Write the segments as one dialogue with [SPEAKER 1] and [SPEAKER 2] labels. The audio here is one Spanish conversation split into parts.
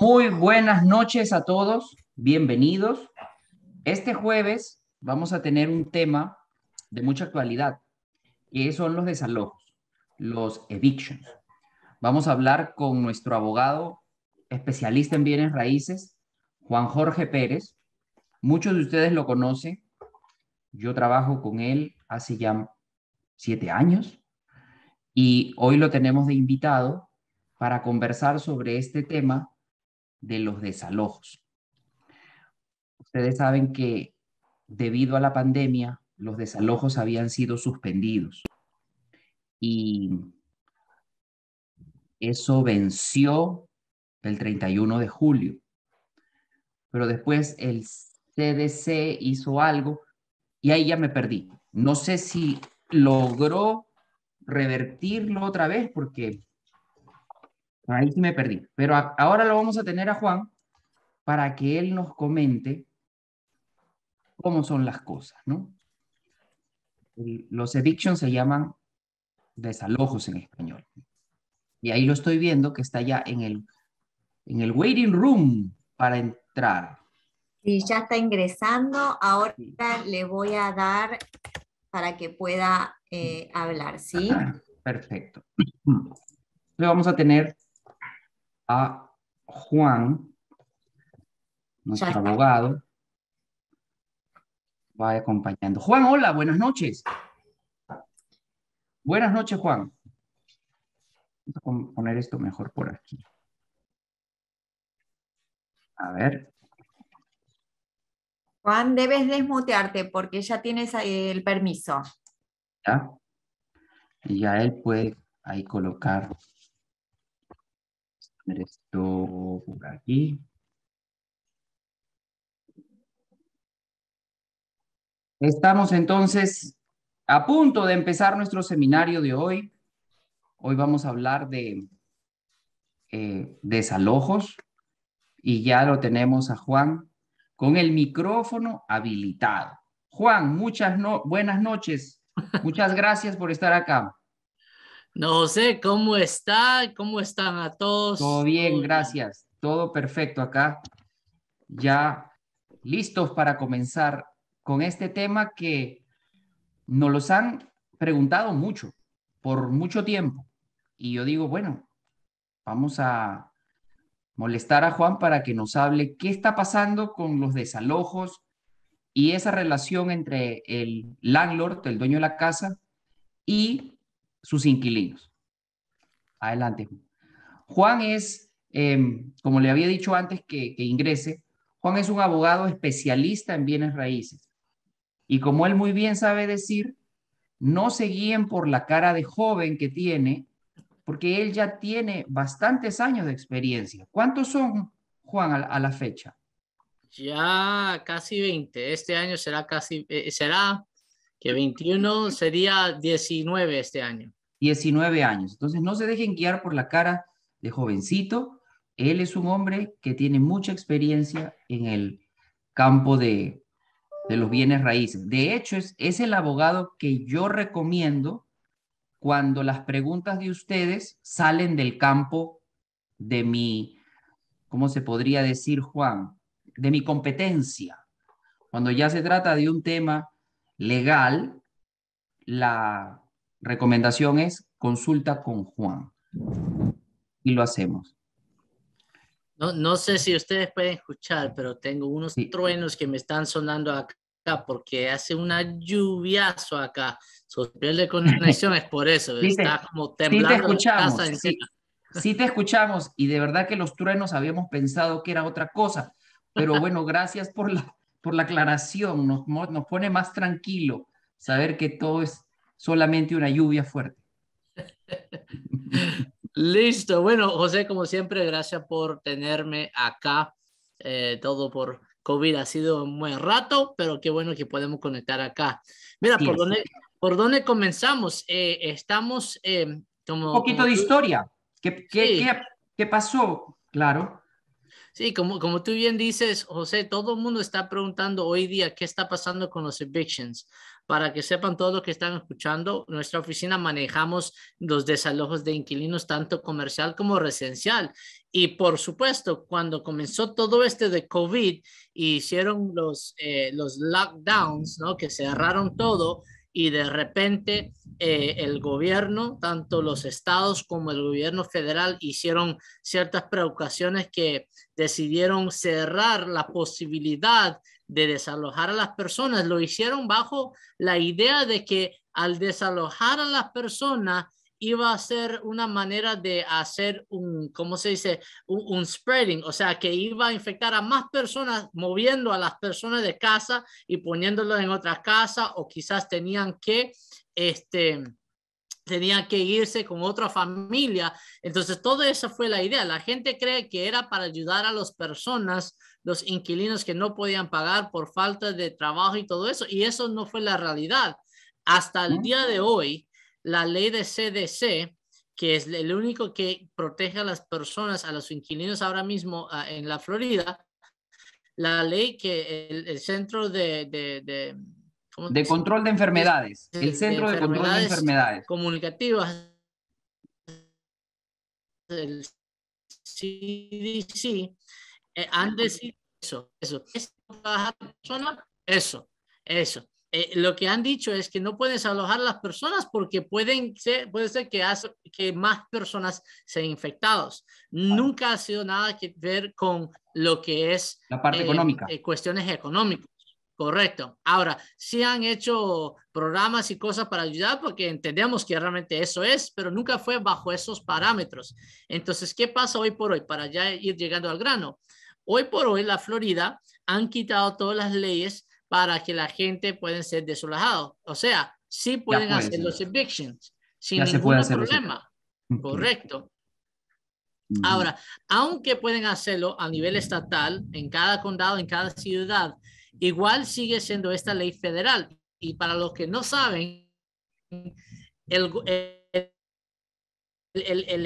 [SPEAKER 1] Muy buenas noches a todos, bienvenidos. Este jueves vamos a tener un tema de mucha actualidad, que son los desalojos, los evictions. Vamos a hablar con nuestro abogado especialista en bienes raíces, Juan Jorge Pérez. Muchos de ustedes lo conocen. Yo trabajo con él hace ya siete años y hoy lo tenemos de invitado para conversar sobre este tema de los desalojos. Ustedes saben que debido a la pandemia, los desalojos habían sido suspendidos y eso venció el 31 de julio. Pero después el CDC hizo algo y ahí ya me perdí. No sé si logró revertirlo otra vez porque Ahí sí me perdí. Pero ahora lo vamos a tener a Juan para que él nos comente cómo son las cosas, ¿no? Los evictions se llaman desalojos en español. Y ahí lo estoy viendo que está ya en el, en el waiting room para entrar.
[SPEAKER 2] Sí, ya está ingresando. Ahora le voy a dar para que pueda eh, hablar, ¿sí?
[SPEAKER 1] Perfecto. Le vamos a tener a Juan, nuestro abogado, va acompañando. Juan, hola, buenas noches. Buenas noches, Juan. Voy a poner esto mejor por aquí. A ver.
[SPEAKER 2] Juan, debes desmutearte porque ya tienes el permiso.
[SPEAKER 1] Ya. Y ya él puede ahí colocar esto por aquí. Estamos entonces a punto de empezar nuestro seminario de hoy. Hoy vamos a hablar de eh, desalojos y ya lo tenemos a Juan con el micrófono habilitado. Juan, muchas buenas noches. Muchas gracias por estar acá. No, sé, ¿cómo está? ¿Cómo están a todos? Todo bien, gracias. Todo perfecto acá. Ya listos para comenzar con este tema que nos los han preguntado mucho, por mucho tiempo. Y yo digo, bueno, vamos a molestar a Juan para que nos hable qué está pasando con los desalojos y esa relación entre el landlord, el dueño de la casa, y sus inquilinos. Adelante. Juan es, em, como le había dicho antes que, ingrese, Juan es un abogado especialista en bienes raíces. Y como él muy bien sabe decir, no se guíen por la cara de joven que tiene, porque él ya tiene bastantes años de experiencia. ¿Cuántos son, Juan, a, la fecha?
[SPEAKER 3] Ya casi 20. Este año será casi, eh, será que 21 sería 19 este año.
[SPEAKER 1] 19 años. Entonces no se dejen guiar por la cara de jovencito. Él es un hombre que tiene mucha experiencia en el campo de, de los bienes raíces. De hecho, es, es el abogado que yo recomiendo cuando las preguntas de ustedes salen del campo de mi, ¿cómo se podría decir, Juan? De mi competencia. Cuando ya se trata de un tema legal, la recomendación es consulta con Juan. Y lo hacemos.
[SPEAKER 3] No, sé si ustedes pueden escuchar, pero tengo unos truenos que me están sonando acá porque hace una lluviazo acá. piel de conexión es por eso. está como temblando escuchamos,
[SPEAKER 1] Sí, te escuchamos y de verdad que los truenos habíamos pensado que era otra cosa. Pero bueno, gracias por la, por la aclaración, nos, nos pone más tranquilo saber que todo es solamente una lluvia fuerte.
[SPEAKER 3] Listo. Bueno, José, como siempre, gracias por tenerme acá. Eh, todo por COVID ha sido un buen rato, pero qué bueno que podemos conectar acá. Mira, por, Dónde, por dónde comenzamos. Eh, estamos eh, como... Un poquito de historia. ¿Qué, qué, qué, qué
[SPEAKER 1] pasó? Claro.
[SPEAKER 3] Sí, como, como tú bien dices, José, todo el mundo está preguntando hoy día qué está pasando con los evictions. Para que sepan todo lo que están escuchando, nuestra oficina manejamos los desalojos de inquilinos, tanto comercial como residencial. Y por supuesto, cuando comenzó todo este de COVID y hicieron los, eh, los lockdowns, ¿no? que cerraron todo, y de repente eh, el gobierno, tanto los estados como el gobierno federal, hicieron ciertas preocupaciones que decidieron cerrar la posibilidad de desalojar a las personas. Lo hicieron bajo la idea de que al desalojar a las personas, iba a ser una manera de hacer un, ¿cómo se dice? Un, spreading, o sea, que iba a infectar a más personas, moviendo a las personas de casa y poniéndolos en otra casa, o quizás tenían que, este, tenían que irse con otra familia. Entonces, toda esa fue la idea. La gente cree que era para ayudar a las personas, los inquilinos que no podían pagar por falta de trabajo y todo eso, y eso no fue la realidad. Hasta el día de hoy, la ley de CDC, que es el único que protege a las personas, a los inquilinos ahora mismo ah, en la Florida, la ley que el, centro de... de, control de enfermedades, el centro de, control de enfermedades comunicativas, el CDC, eh, han decidido eso, eso, eso, eh, lo que han dicho es que no puedes alojar las personas porque pueden ser, puede ser que, hace, que más personas sean infectados. Nunca ha sido nada que ver con lo que es la parte eh, económica. Eh, cuestiones económicas. Correcto. Ahora, sí han hecho programas y cosas para ayudar porque entendemos que realmente eso es, pero nunca fue bajo esos parámetros. Entonces, ¿qué pasa hoy por hoy para ya ir llegando al grano? Hoy por hoy la Florida han quitado todas las leyes para que la gente pueda ser desolada, O sea, sí pueden hacer los evictions sin ningún problema. Correcto. Ahora, aunque pueden hacerlo a nivel estatal, en cada condado, en cada ciudad, igual sigue siendo esta ley federal. Y para los que no saben, el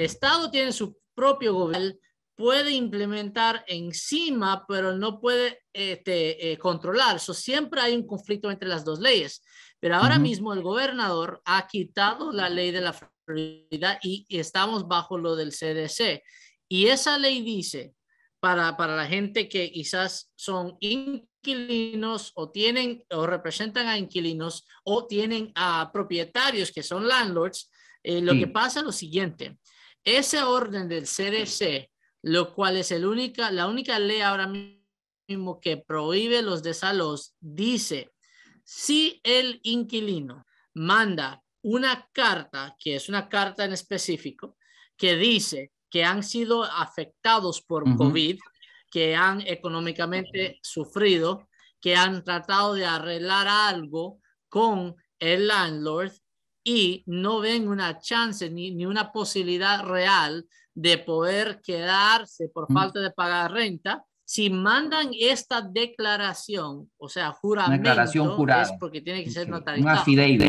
[SPEAKER 3] Estado tiene su propio gobierno puede implementar encima, pero no puede este, eh, controlar. siempre hay un conflicto entre las dos leyes. Pero ahora mismo el gobernador ha quitado la ley de la Florida y, estamos bajo lo del CDC. Y esa ley dice, para, para la gente que quizás son inquilinos o tienen o representan a inquilinos o tienen a propietarios que son landlords, eh, lo que pasa es lo siguiente. Ese orden del CDC lo cual es el única, la única ley ahora mismo que prohíbe los desalojos. dice, si el inquilino manda una carta, que es una carta en específico, que dice que han sido afectados por COVID, que han económicamente sufrido, que han tratado de arreglar algo con el landlord y no ven una chance ni, ni una posibilidad real de poder quedarse por falta de pagar renta, si mandan esta declaración, o sea, juramento, una declaración jurada. es porque tiene que ser Una,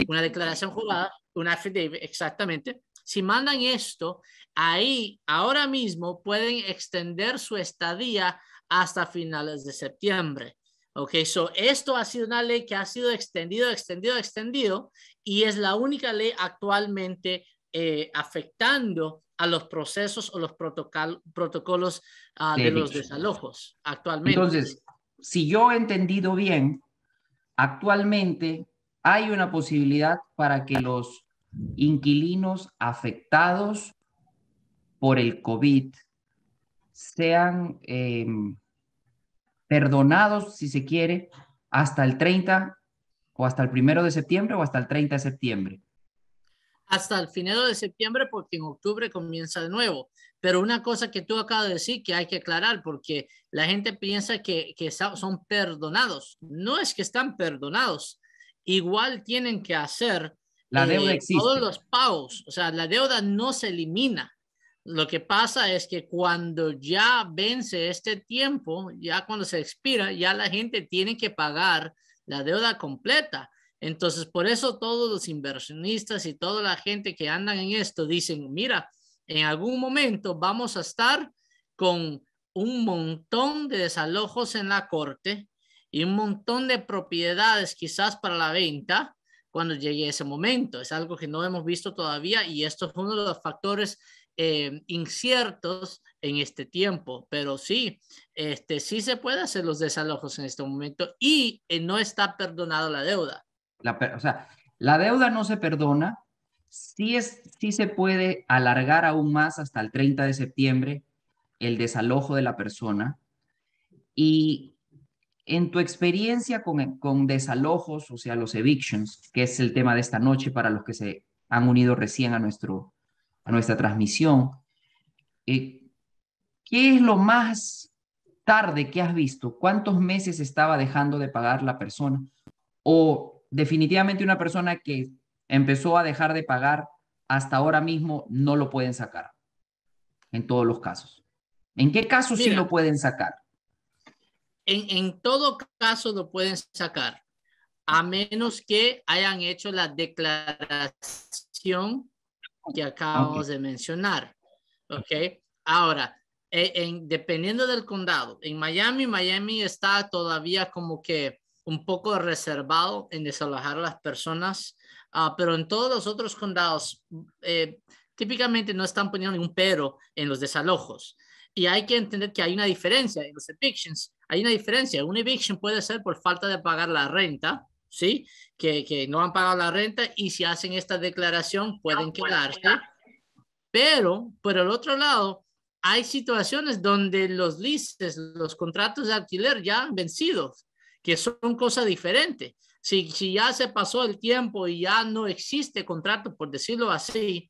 [SPEAKER 3] una declaración jurada, una affidavit, exactamente. Si mandan esto, ahí ahora mismo pueden extender su estadía hasta finales de septiembre. Ok, so esto ha sido una ley que ha sido extendido, extendido, extendido y es la única ley actualmente eh, afectando a los procesos o los protocolos ah, de, los desalojos actualmente. Entonces,
[SPEAKER 1] si yo he entendido bien, actualmente hay una posibilidad para que los inquilinos afectados por el COVID sean em, perdonados, si se quiere, hasta el 30 o hasta el primero de septiembre o hasta el 30 de septiembre
[SPEAKER 3] hasta el finero de septiembre porque en octubre comienza de nuevo. Pero una cosa que tú acabas de decir que hay que aclarar porque la gente piensa que, son perdonados. No es que están perdonados. Igual tienen que hacer la eh, todos los pagos. O sea, la deuda no se elimina. Lo que pasa es que cuando ya vence este tiempo, ya cuando se expira, ya la gente tiene que pagar la deuda completa entonces, por eso todos los inversionistas y toda la gente que andan en esto dicen, mira, en algún momento vamos a estar con un montón de desalojos en la corte y un montón de propiedades quizás para la venta cuando llegue ese momento. Es algo que no hemos visto todavía y esto es uno de los factores eh, inciertos en este tiempo, pero sí, este, sí se puede hacer los desalojos en este momento y eh, no está perdonada la deuda.
[SPEAKER 1] La, o la deuda no se perdona, sí, es, sí se puede alargar aún más hasta el 30 de septiembre el desalojo de la persona. Y en tu experiencia con, desalojos, o sea, los evictions, que es el tema de esta noche para los que se han unido recién a, nuestro, a nuestra transmisión, eh, ¿qué es lo más tarde que has visto? ¿Cuántos meses estaba dejando de pagar la persona? ¿O definitivamente una persona que empezó a dejar de pagar hasta ahora mismo no lo pueden sacar. En todos los casos. ¿En qué caso sí lo pueden sacar?
[SPEAKER 3] En, todo caso lo pueden sacar, a menos que hayan hecho la declaración que acabamos de mencionar. ¿Ok? Ahora, e, en, dependiendo del condado, en Miami, Miami está todavía como que un poco reservado en desalojar a las personas, ah, pero en todos los otros condados mm, eh, típicamente no están poniendo ningún pero en los desalojos. Y hay que entender que hay una diferencia en los evictions. Hay una diferencia. Un eviction puede ser por falta de pagar la renta, ¿sí? Que, que no han pagado la renta y si hacen esta declaración pueden quedarse. Quedar. Pero, por el otro lado, hay situaciones donde los leases, los contratos de alquiler ya han vencido que son cosas diferentes. Si, si ya se pasó el tiempo y ya no existe contrato, por decirlo así,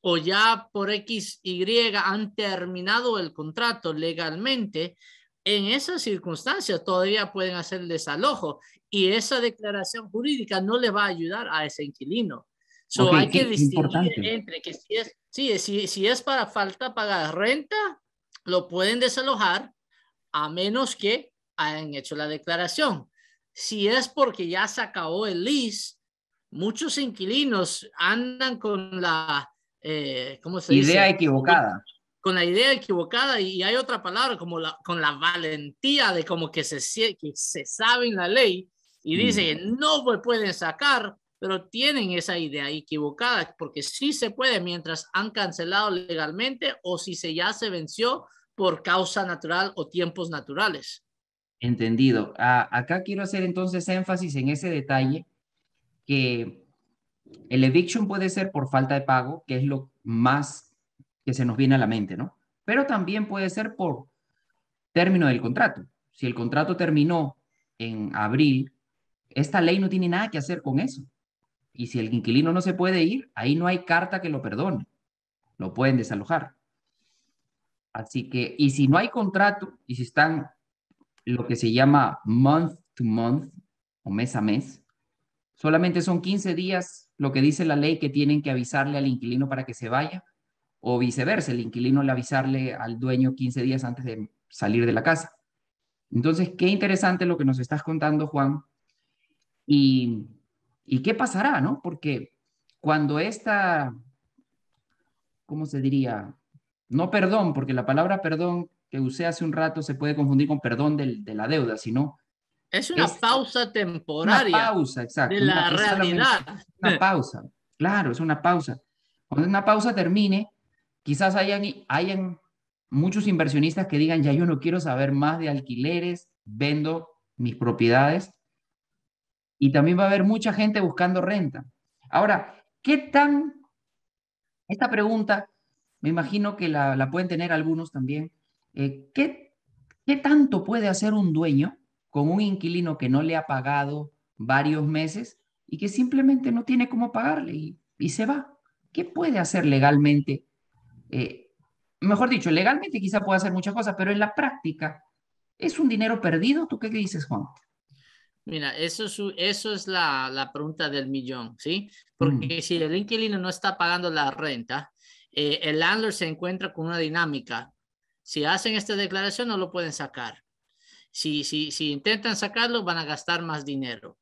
[SPEAKER 3] o ya por X, Y han terminado el contrato legalmente, en esas circunstancias todavía pueden hacer el desalojo y esa declaración jurídica no le va a ayudar a ese inquilino. hay que distinguir entre que si es, si es para falta pagar renta, lo pueden desalojar a menos que han hecho la declaración. Si es porque ya se acabó el lease, muchos inquilinos andan con la, eh, ¿cómo se Idea equivocada. Con la idea equivocada y hay otra palabra, como la, con la valentía de como que se, que se saben la ley y mm. dicen, no me pueden sacar, pero tienen esa idea equivocada, porque sí se puede mientras han cancelado legalmente o si se ya se venció por causa natural o tiempos naturales.
[SPEAKER 1] Entendido. Ah, acá quiero hacer entonces énfasis en ese detalle que el eviction puede ser por falta de pago, que es lo más que se nos viene a la mente, ¿no? Pero también puede ser por término del contrato. Si el contrato terminó en abril, esta ley no tiene nada que hacer con eso. Y si el inquilino no se puede ir, ahí no hay carta que lo perdone. Lo pueden desalojar. Así que, y si no hay contrato, y si están lo que se llama month to month o mes a mes. Solamente son 15 días lo que dice la ley que tienen que avisarle al inquilino para que se vaya o viceversa, el inquilino le avisarle al dueño 15 días antes de salir de la casa. Entonces, qué interesante lo que nos estás contando, Juan. Y, y qué pasará, ¿no? Porque cuando esta, ¿cómo se diría? No perdón, porque la palabra perdón que usé hace un rato se puede confundir con perdón de, la deuda, sino...
[SPEAKER 3] Es una pausa temporaria. Una pausa,
[SPEAKER 1] exacto. De la realidad. Una pausa, claro, es una pausa. Cuando una pausa termine, quizás hayan, muchos inversionistas que digan, ya yo no quiero saber más de alquileres, vendo mis propiedades. Y también va a haber mucha gente buscando renta. Ahora, ¿qué tan... Esta pregunta, me imagino que la, la pueden tener algunos también. Eh, ¿qué, tanto puede hacer un dueño con un inquilino que no le ha pagado varios meses y que simplemente no tiene cómo pagarle y, se va? ¿Qué puede hacer legalmente? Eh, mejor dicho, legalmente quizá pueda hacer muchas cosas, pero en la práctica, ¿es un dinero perdido? ¿Tú qué dices, Juan?
[SPEAKER 3] Mira, eso es, eso es la, la pregunta del millón, ¿sí? Porque mm. si el inquilino no está pagando la renta, eh, el landlord se encuentra con una dinámica si hacen esta declaración, no lo pueden sacar. Si, si, si intentan sacarlo, van a gastar más dinero.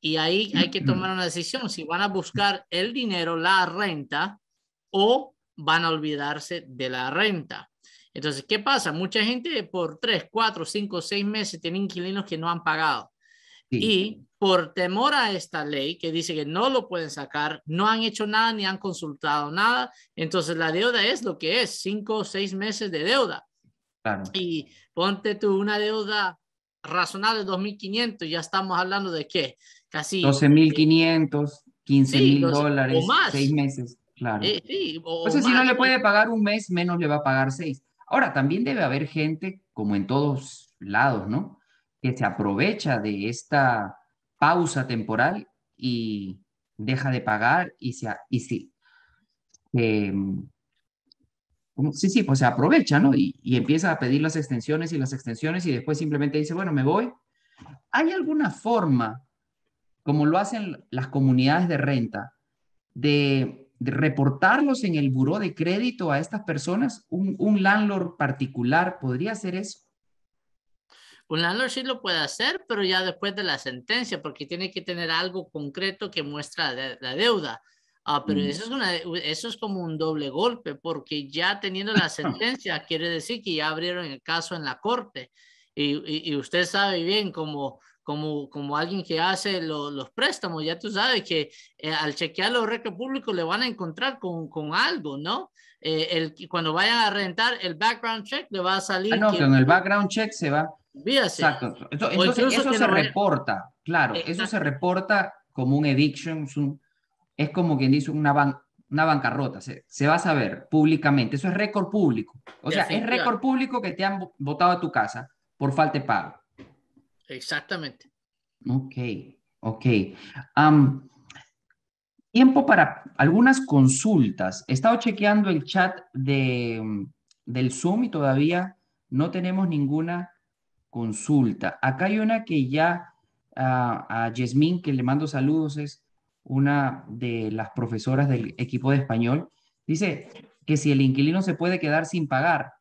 [SPEAKER 3] Y ahí hay que tomar una decisión, si van a buscar el dinero, la renta, o van a olvidarse de la renta. Entonces, ¿qué pasa? Mucha gente por tres, cuatro, cinco, seis meses tiene inquilinos que no han pagado. Y por temor a esta ley que dice que no lo pueden sacar, no han hecho nada ni han consultado nada. Entonces, la deuda es lo que es, Cinco o seis meses de deuda. Y ponte tú una deuda razonable de 2.500, ya estamos hablando de qué? Casi...
[SPEAKER 1] 12.500, 15.000 dólares, o más. seis meses. Claro.
[SPEAKER 3] Eh, o, sea, si no le
[SPEAKER 1] puede pagar un mes, menos le va a pagar seis. Ahora, también debe haber gente, como en todos lados, ¿no? Que se aprovecha de esta pausa temporal y deja de pagar y se, y se, em, sí, sí, pues se aprovecha, ¿no? Y, empieza a pedir las extensiones y las extensiones y después simplemente dice, bueno, me voy. ¿Hay alguna forma, como lo hacen las comunidades de renta, de, reportarlos en el buró de crédito a estas personas? ¿Un, un landlord particular podría hacer eso?
[SPEAKER 3] Un landlord sí lo puede hacer, pero ya después de la sentencia, porque tiene que tener algo concreto que muestra la deuda. Ah, pero mm. eso es, como un doble golpe, porque ya teniendo la sentencia, quiere decir que ya abrieron el caso en la corte. Y, usted sabe bien, como, como, como alguien que hace los préstamos, ya tú sabes que eh, al chequear los récords públicos le van a encontrar con, con algo, ¿no? Eh, el, cuando vayan a rentar, el background check le va a ah, salir. Ah, no, que, en el
[SPEAKER 1] background check se va.
[SPEAKER 3] Exacto. Entonces, eso se
[SPEAKER 1] reporta, claro, eso se reporta como un eviction, un es como quien dice una, una bancarrota, se, va a saber públicamente, eso es récord público. O sea, es récord
[SPEAKER 3] público que te han
[SPEAKER 1] votado a tu casa por falta de pago.
[SPEAKER 3] Exactamente.
[SPEAKER 1] Ok, ok. tiempo para algunas consultas. He estado chequeando el chat de, mm, del Zoom y todavía no tenemos ninguna consulta. Acá hay una que ya a Yasmín, que le mando saludos, es una de las profesoras del equipo de español, dice que si el inquilino se puede quedar sin pagar.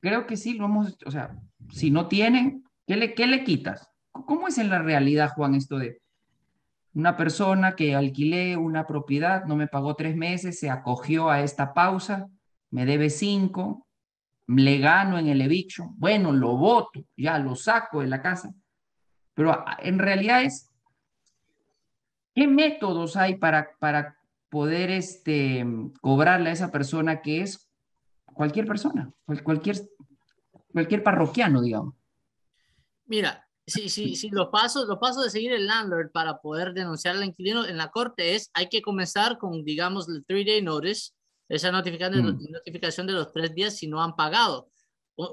[SPEAKER 1] Creo que sí, lo o sea, si no tienen, ¿qué le, qué le quitas? ¿Cómo es en la realidad, Juan, esto de una persona que alquilé una propiedad, no me pagó tres meses, se acogió a esta pausa, me debe cinco, le gano en el evicho, bueno, lo voto, ya lo saco de la casa. Pero ah, en realidad es ¿Qué métodos hay para, para poder este, cobrarle a esa persona que es cualquier persona, cualquier, cualquier parroquiano, digamos?
[SPEAKER 3] Mira, sí, sí, sí, los pasos, los pasos de seguir el landlord para poder denunciar al inquilino en la corte es, hay que comenzar con, digamos, el three-day notice, esa notificación, mm. notificación de los tres días si no han pagado.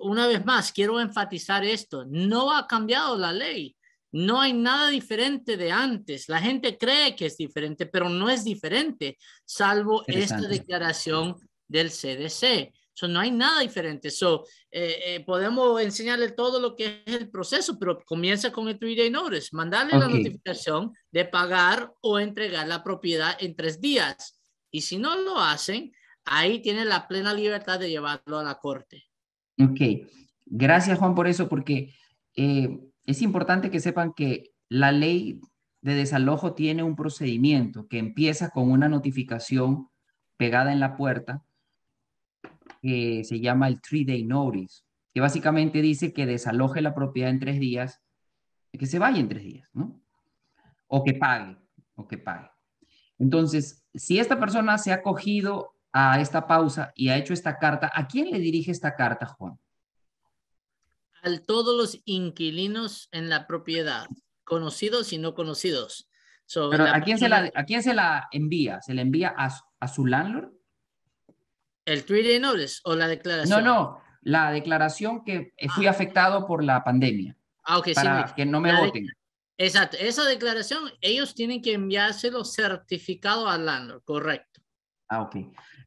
[SPEAKER 3] Una vez más, quiero enfatizar esto, no ha cambiado la ley. No hay nada diferente de antes. La gente cree que es diferente, pero no es diferente, salvo esta declaración del CDC. So, no hay nada diferente. So, eh, eh, podemos enseñarle todo lo que es el proceso, pero comienza con el Twitter day notice. Mandarle la notificación de pagar o entregar la propiedad en tres días. Y si no lo hacen, ahí tiene la plena libertad de llevarlo a la corte.
[SPEAKER 1] Ok. Gracias, Juan, por eso, porque eh, es importante que sepan que la ley de desalojo tiene un procedimiento que empieza con una notificación pegada en la puerta que se llama el three day notice, que básicamente dice que desaloje la propiedad en tres días, que se vaya en tres días, ¿no? O que pague, o que pague. Entonces, si esta persona se ha cogido a esta pausa y ha hecho esta carta, ¿a quién le dirige esta carta, Juan?
[SPEAKER 3] a todos los inquilinos en la propiedad, conocidos y no conocidos. ¿a quién, se
[SPEAKER 1] la, envía? ¿Se la envía a, su landlord?
[SPEAKER 3] ¿El three-day notice o la declaración?
[SPEAKER 1] No, no, la declaración que fui ah. afectado por la pandemia.
[SPEAKER 3] Ah, ok, Que no me voten. Exacto, esa declaración ellos tienen que enviárselo certificado al landlord, correcto.
[SPEAKER 1] Ah, ok.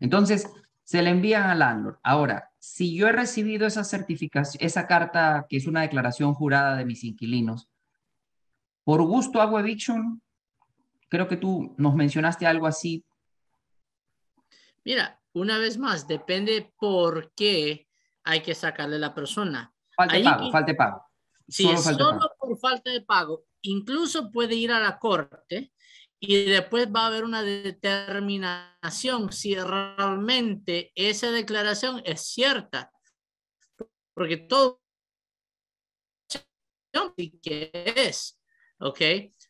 [SPEAKER 1] Entonces, se le envían al landlord. Ahora, si yo he recibido esa certificación, esa carta que es una declaración jurada de mis inquilinos, por gusto hago eviction. Creo que tú nos mencionaste algo así.
[SPEAKER 3] Mira, una vez más, depende por qué hay que sacarle a la persona. Falta de pago, falta de pago.
[SPEAKER 1] Si es solo
[SPEAKER 3] por falta de pago, incluso puede ir a la corte y después va a haber una determinación si realmente esa declaración es cierta. Porque todo que es, ¿ok?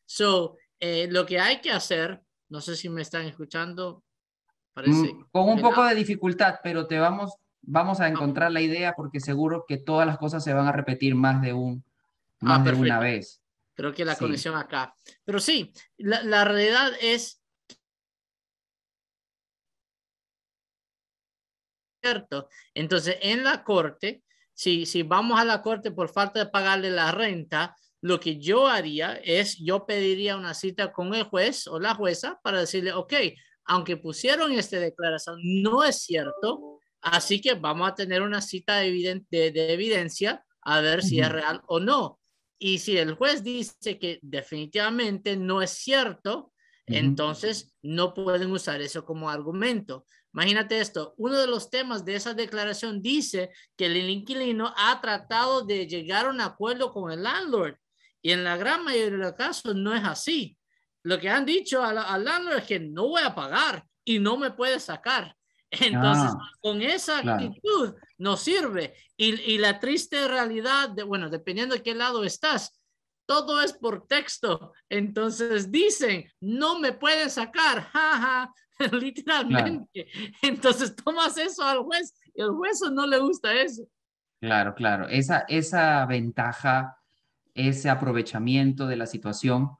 [SPEAKER 3] So, eh, lo que hay que hacer, no sé si me están escuchando, parece. Mm, con un poco de dificultad, pero te vamos, vamos a encontrar la idea porque
[SPEAKER 1] seguro que todas las cosas se van a repetir más de un, más ah, de una vez.
[SPEAKER 3] Creo que la conexión acá. Pero sí, la, realidad es cierto. Entonces, en la corte, si, si vamos a la corte por falta de pagarle la renta, lo que yo haría es, yo pediría una cita con el juez o la jueza para decirle, ok, aunque pusieron esta declaración, no es cierto, así que vamos a tener una cita de evidencia a ver si es real o no. Y si el juez dice que definitivamente no es cierto, entonces no pueden usar eso como argumento. Imagínate esto, uno de los temas de esa declaración dice que el inquilino ha tratado de llegar a un acuerdo con el landlord y en la gran mayoría de los casos no es así. Lo que han dicho al, al landlord es que no voy a pagar y no me puede sacar. Entonces, ah, con esa actitud no sirve. Y, la triste realidad, de, bueno, dependiendo de qué lado estás, todo es por texto. Entonces dicen, no me pueden sacar, jaja, literalmente. Entonces tomas eso al juez y al juez no le gusta eso.
[SPEAKER 1] Claro, claro. Esa, esa ventaja, ese aprovechamiento de la situación,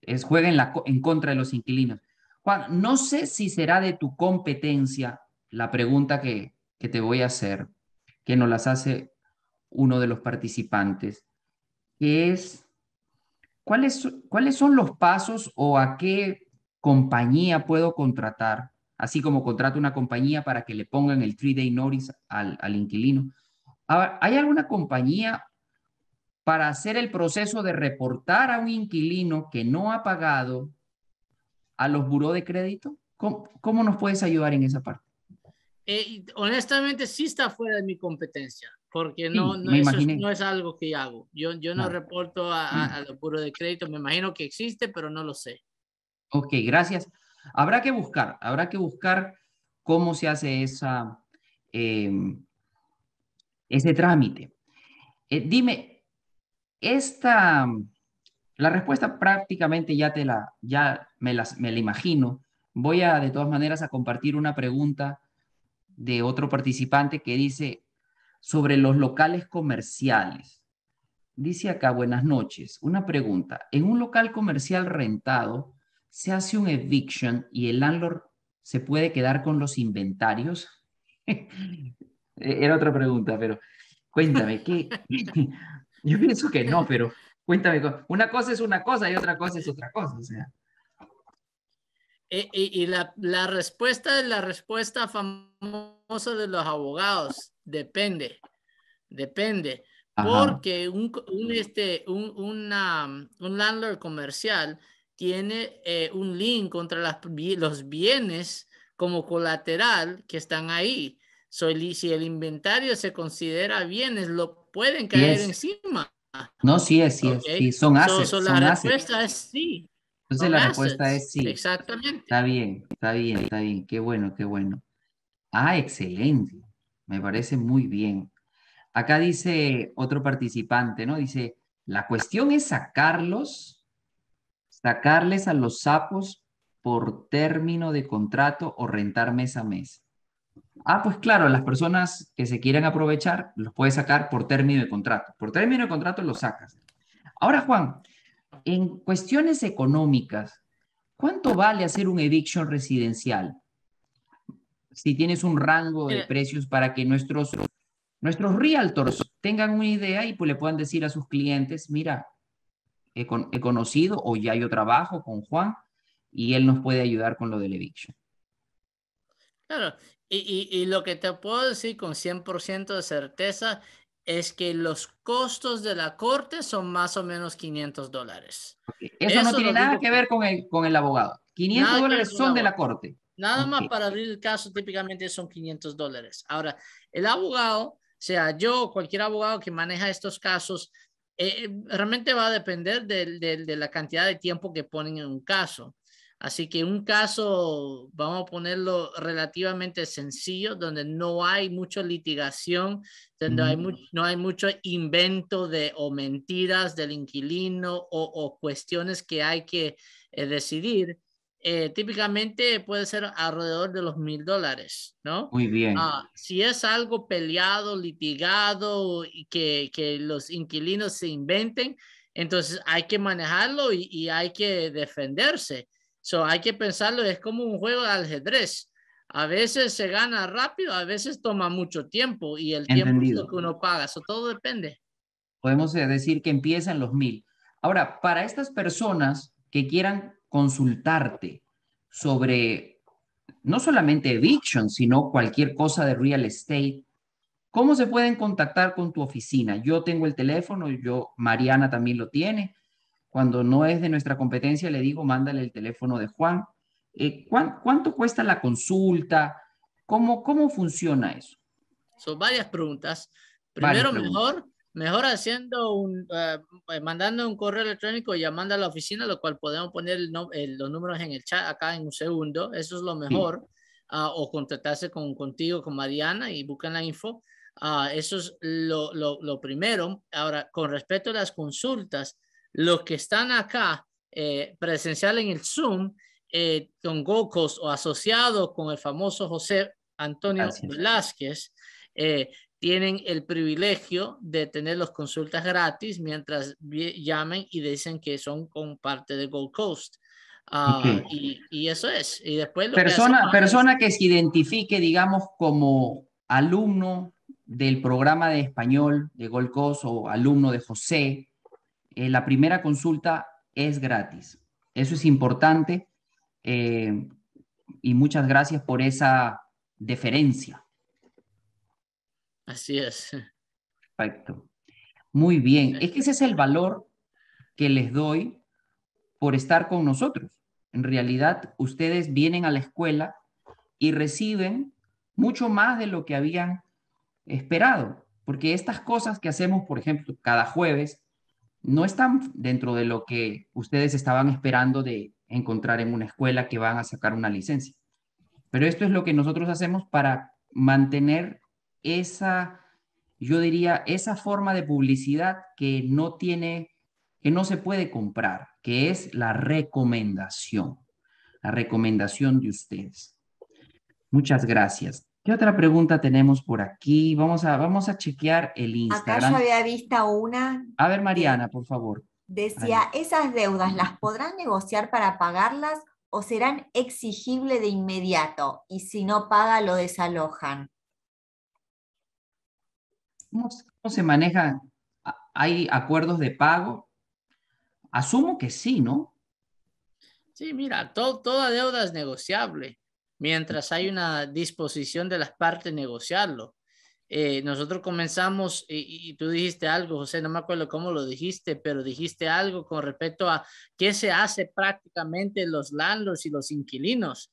[SPEAKER 1] es juega la, en contra de los inquilinos. Juan, no sé si será de tu competencia la pregunta que, te voy a hacer, que nos las hace uno de los participantes, que es, ¿cuáles, ¿cuáles son los pasos o a qué compañía puedo contratar? Así como contrato una compañía para que le pongan el 3-day notice al, al inquilino. ¿Hay alguna compañía para hacer el proceso de reportar a un inquilino que no ha pagado a los buró de crédito? ¿Cómo, nos puedes ayudar en esa parte?
[SPEAKER 3] Eh, honestamente, sí está fuera de mi competencia, porque no, no, es, algo que hago. Yo, yo no, reporto mm. a, los buró de crédito, me imagino que existe, pero no lo sé.
[SPEAKER 1] Ok, gracias. Habrá que buscar, habrá que buscar cómo se hace esa, em, ese trámite. Eh, dime, esta, la respuesta prácticamente ya, te la, ya me, me la imagino. Voy a, de todas maneras, a compartir una pregunta de otro participante que dice sobre los locales comerciales. Dice acá, buenas noches, una pregunta. En un local comercial rentado, se hace un eviction y el landlord se puede quedar con los inventarios. E-, era otra pregunta, pero cuéntame, ¿qué? Yo pienso que no, pero Cuéntame, una cosa es una cosa y otra cosa es otra cosa, sea.
[SPEAKER 3] Y, la, respuesta de la respuesta famosa de los abogados, depende, depende.
[SPEAKER 2] Porque
[SPEAKER 3] un, este, una, un landlord comercial tiene eh, un link contra los bienes como colateral que están ahí. So, si el inventario se considera bienes, lo pueden caer encima.
[SPEAKER 1] No, sí es, sí, son assets. la respuesta
[SPEAKER 3] es sí.
[SPEAKER 1] Entonces la respuesta es sí.
[SPEAKER 3] Exactamente. Está
[SPEAKER 1] bien, está bien, está bien. Qué bueno, qué bueno. Ah, excelente. Me parece muy bien. Acá dice otro participante, ¿no? Dice, la cuestión es sacarlos, sacarles a los sapos por término de contrato o rentar mes a mes. Ah, pues claro, las personas que se quieran aprovechar los puedes sacar por término de contrato. Por término de contrato los sacas. Ahora, Juan, en cuestiones económicas, ¿cuánto vale hacer un eviction residencial? Si tienes un rango de precios para que nuestros, nuestros realtors tengan una idea y pues le puedan decir a sus clientes, mira, he, conocido o ya yo trabajo con Juan y él nos puede ayudar con lo del eviction.
[SPEAKER 3] Claro, y, lo que te puedo decir con 100% de certeza es que los costos de la corte son más o menos 500 dólares.
[SPEAKER 1] Eso, no tiene nada que ver con el, con el abogado. 500 dólares son de la corte.
[SPEAKER 3] Nada más para abrir el caso típicamente son 500 dólares. Ahora, el abogado, o sea, yo, o cualquier abogado que maneja estos casos, eh, realmente va a depender de, la cantidad de tiempo que ponen en un caso. Así que un caso, vamos a ponerlo relativamente sencillo, donde no hay mucha litigación, donde mm. no hay mucho invento de o mentiras del inquilino o, cuestiones que hay que eh, decidir. Eh, típicamente puede ser alrededor de los mil dólares, ¿no?
[SPEAKER 1] Muy bien. Ah,
[SPEAKER 3] si es algo peleado, litigado, que, que los inquilinos se inventen, entonces hay que manejarlo y hay que defenderse hay que pensarlo, es como un juego de ajedrez. A veces se gana rápido, a veces toma mucho tiempo y el tiempo es lo que uno paga. Eso todo depende.
[SPEAKER 1] Podemos eh, decir que empiezan los mil. Ahora, para estas personas que quieran consultarte sobre no solamente eviction, sino cualquier cosa de real estate, ¿cómo se pueden contactar con tu oficina? Yo tengo el teléfono, yo, Mariana también lo tiene. Cuando no es de nuestra competencia, le digo, mándale el teléfono de Juan. Eh, ¿Cuánto cuesta la consulta? ¿Cómo, cómo funciona eso?
[SPEAKER 3] Son varias preguntas. Primero, mejor mejor haciendo un, eh, eh, mandando un correo electrónico y llamando a la oficina, lo cual podemos poner los números en el chat acá en un segundo, eso es lo mejor, ah, o contratarse con, contigo, con Mariana y buscan la info. Ah, eso es lo, lo, lo, primero. Ahora, con respecto a las consultas, los que están acá eh, presencial en el Zoom, eh, con Gold Coast, o asociados con el famoso José Antonio Velázquez, eh, tienen el privilegio de tener las consultas gratis mientras llamen y dicen que son con parte de Gold Coast. Ah, y, eso es. Y después persona, persona
[SPEAKER 1] que se identifique, digamos, como alumno del programa de español de Gold Coast o alumno de José eh, la primera consulta es gratis. Eso es importante eh, y muchas gracias por esa deferencia.
[SPEAKER 3] Así es.
[SPEAKER 1] Perfecto. Muy bien. Es que ese es el valor que les doy por estar con nosotros. En realidad, ustedes vienen a la escuela y reciben mucho más de lo que habían esperado, porque estas cosas que hacemos, por ejemplo, cada jueves, no están dentro de lo que ustedes estaban esperando de encontrar en una escuela que van a sacar una licencia. Pero esto es lo que nosotros hacemos para mantener esa, yo diría, esa forma de publicidad que no tiene, que no se puede comprar, que es la recomendación, la recomendación de ustedes. Muchas gracias. ¿Qué otra pregunta tenemos por aquí? Vamos a, vamos a chequear el Instagram. Acá yo
[SPEAKER 2] había visto una.
[SPEAKER 1] A ver, Mariana, por favor.
[SPEAKER 2] Decía, ¿esas deudas las podrán negociar para pagarlas o serán exigibles de inmediato? Y si no paga, lo desalojan.
[SPEAKER 1] ¿Cómo, se maneja? ¿Hay acuerdos de pago? Asumo que sí, ¿no?
[SPEAKER 3] Sí, mira, toda deuda es negociable mientras hay una disposición de las partes negociarlo. Eh, nosotros comenzamos y, tú dijiste algo, José, no me acuerdo cómo lo dijiste, pero dijiste algo con respecto a qué se hace prácticamente los landlords y los inquilinos.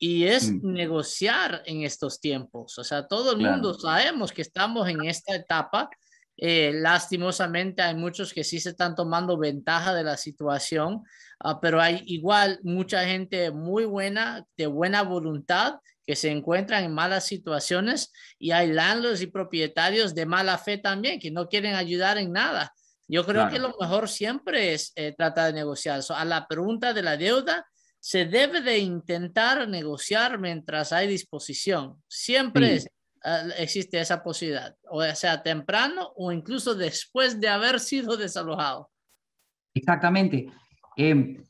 [SPEAKER 3] Y es mm. negociar en estos tiempos. O sea, todo el mundo sabemos que estamos en esta etapa. Eh, lastimosamente hay muchos que sí se están tomando ventaja de la situación Ah, pero hay igual mucha gente muy buena, de buena voluntad, que se encuentran en malas situaciones y hay landlords y propietarios de mala fe también, que no quieren ayudar en nada. Yo creo que lo mejor siempre es eh, tratar de negociar. a la pregunta de la deuda, se debe de intentar negociar mientras hay disposición. Siempre ah, existe esa posibilidad, o sea, temprano o incluso después de haber sido desalojado.
[SPEAKER 1] Exactamente. Eh,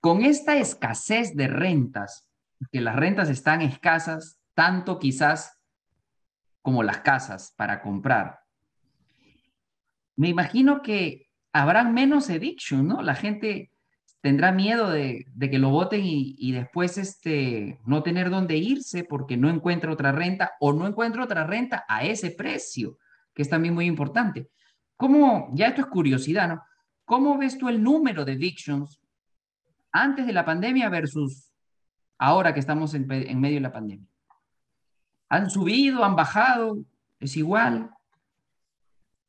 [SPEAKER 1] con esta escasez de rentas, que las rentas están escasas, tanto quizás como las casas para comprar, me imagino que habrán menos eviction, ¿no? La gente tendrá miedo de, que lo voten y, después este, no tener dónde irse porque no encuentra otra renta o no encuentra otra renta a ese precio, que es también muy importante. Como, ya esto es curiosidad, ¿no? ¿Cómo ves tú el número de evictions antes de la pandemia versus ahora que estamos en, medio
[SPEAKER 3] de la pandemia? ¿Han subido? ¿Han bajado? ¿Es igual?